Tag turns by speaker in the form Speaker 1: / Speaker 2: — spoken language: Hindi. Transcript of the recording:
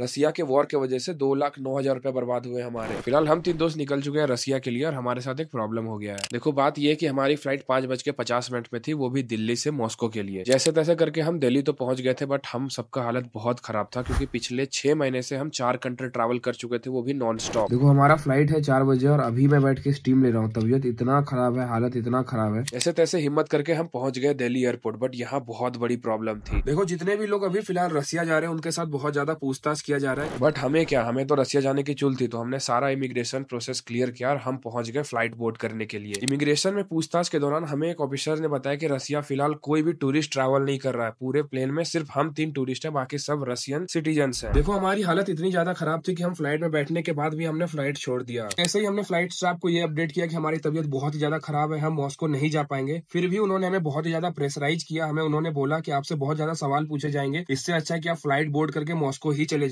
Speaker 1: रसिया के वॉर की वजह से दो लाख नौ हजार रुपए बर्बाद हुए हमारे फिलहाल हम तीन दोस्त निकल चुके हैं रसिया के लिए और हमारे साथ एक प्रॉब्लम हो गया है देखो बात यह कि हमारी फ्लाइट पांच बज के पचास मिनट में थी वो भी दिल्ली से मॉस्को के लिए जैसे तैसे करके हम दिल्ली तो पहुंच गए थे बट हम सबका हालत बहुत खराब था क्योंकि पिछले छह महीने से हम चार कंट्री ट्रेवल कर चुके थे वो भी नॉन स्टॉप देखो हमारा फ्लाइट है चार बजे और अभी मैं बैठ के स्टीम ले रहा हूँ तबियत इतना खराब है हालत इतना खराब है ऐसे तैसे हिम्मत करके हम पहुंच गए दिल्ली एयरपोर्ट बट यहाँ बहुत बड़ी प्रॉब्लम थी देखो जितने भी लोग अभी फिलहाल रसिया जा रहे हैं उनके साथ बहुत ज्यादा पूछताछ किया जा रहा है बट हमें क्या हमें तो रसिया जाने की चुल थी तो हमने सारा इमिग्रेशन प्रोसेस क्लियर किया और हम पहुंच गए फ्लाइट बोर्ड करने के लिए इमिग्रेशन में पूछताछ के दौरान हमें एक ऑफिसर ने बताया कि रसिया फिलहाल कोई भी टूरिस्ट ट्रैवल नहीं कर रहा है पूरे प्लेन में सिर्फ हम तीन टूरिस्ट है बाकी सब रशियन सिटीजन है देखो हमारी हालत इतनी ज्यादा खराब थी की हम फ्लाइट में बैठने के बाद भी हमने फ्लाइट छोड़ दिया ऐसे ही हमने फ्लाइट स्टाफ को ये अपडेट किया कि हमारी तबियत बहुत ही ज्यादा खराब है हम मॉस्को नहीं जा पाएंगे फिर भी उन्होंने हमें बहुत ही ज्यादा प्रेशराइज किया हमें उन्होंने बोला की आपसे बहुत ज्यादा सवाल पूछे जाएंगे इससे अच्छा है की आप फ्लाइट बोर्ड करके मॉस्को ही चले